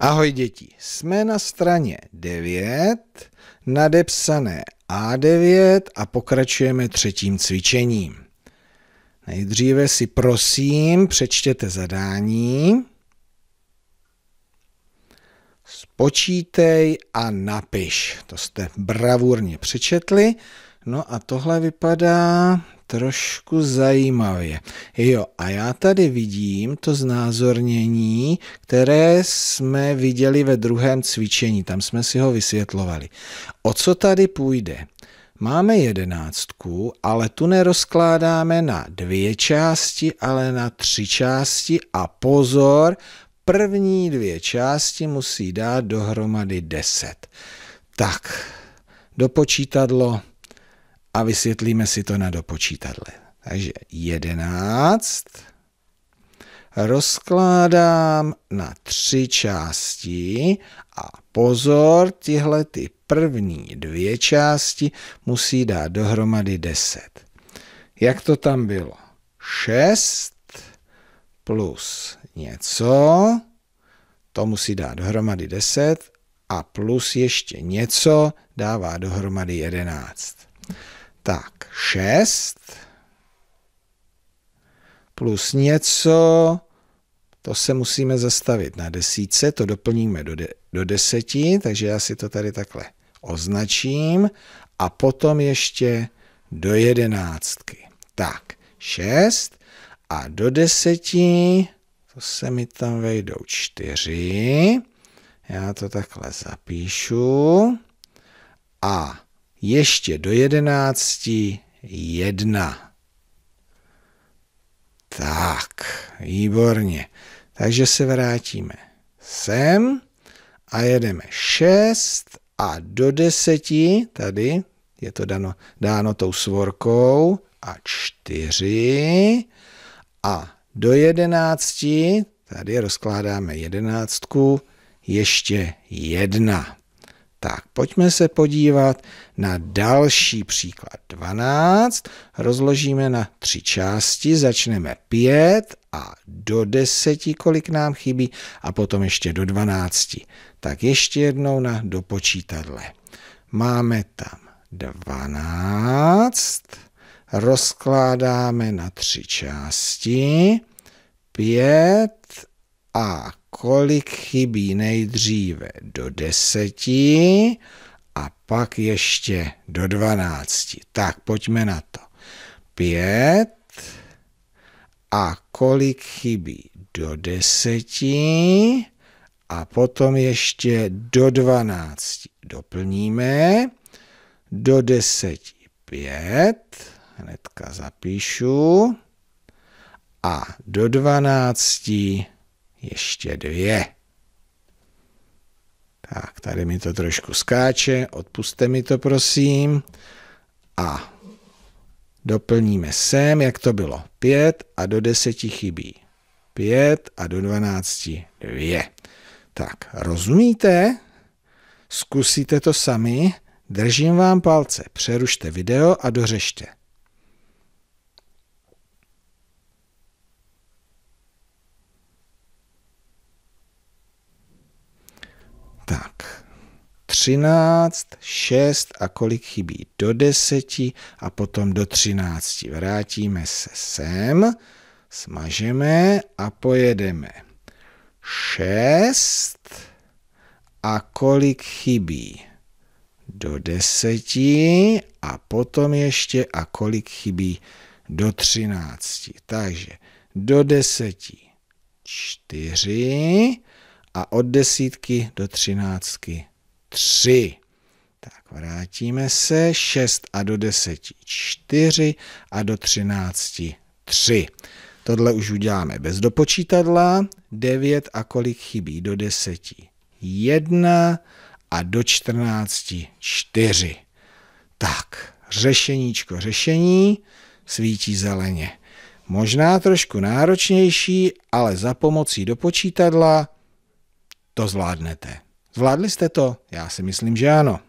Ahoj děti, jsme na straně 9, nadepsané A9 a pokračujeme třetím cvičením. Nejdříve si prosím přečtěte zadání. Spočítej a napiš. To jste bravurně přečetli. No a tohle vypadá trošku zajímavě. Jo, a já tady vidím to znázornění, které jsme viděli ve druhém cvičení, tam jsme si ho vysvětlovali. O co tady půjde? Máme jedenáctku, ale tu nerozkládáme na dvě části, ale na tři části a pozor, první dvě části musí dát dohromady deset. Tak, dopočítadlo a vysvětlíme si to na dopočítadle. Takže 11 rozkládám na tři části a pozor, tihle ty první dvě části musí dát dohromady 10. Jak to tam bylo? 6 plus něco, to musí dát dohromady 10 a plus ještě něco dává dohromady 11. Tak, 6 plus něco, to se musíme zastavit na desíce to doplníme do, de, do deseti, takže já si to tady takhle označím a potom ještě do jedenáctky. Tak, 6 a do deseti, to se mi tam vejdou čtyři, já to takhle zapíšu a ještě do jedenácti jedna. Tak, výborně. Takže se vrátíme sem a jedeme 6 a do 10, tady je to dano, dáno tou svorkou, a 4 a do 11, tady rozkládáme jedenáctku, ještě jedna. Tak, pojďme se podívat na další příklad 12. Rozložíme na tři části, začneme 5 a do 10, kolik nám chybí, a potom ještě do 12. Tak ještě jednou na dopočítadle. Máme tam 12, rozkládáme na tři části, 5 a kolik chybí nejdříve do deseti a pak ještě do dvanácti. Tak pojďme na to. Pět a kolik chybí do deseti a potom ještě do dvanácti. Doplníme do deseti pět, hnedka zapíšu a do dvanácti ještě dvě. Tak, tady mi to trošku skáče, odpuste mi to, prosím. A doplníme sem, jak to bylo. Pět a do deseti chybí. Pět a do dvanácti dvě. Tak, rozumíte? Zkusíte to sami. Držím vám palce. Přerušte video a dořešte. 13, 6 a kolik chybí do 10 a potom do 13. Vrátíme se sem, smažeme a pojedeme. 6 a kolik chybí do 10 a potom ještě a kolik chybí do 13. Takže do 10 4 a od desítky do třináctky 3. Tak vrátíme se 6 a do 10 4 a do 13 3. Tohle už uděláme bez dopočítadla. 9 a kolik chybí do 10? 1 a do 14 4. Tak, řešeníčko, řešení svítí zeleně. Možná trošku náročnější, ale za pomocí dopočítadla to zvládnete. Zvládli jste to? Já si myslím, že ano.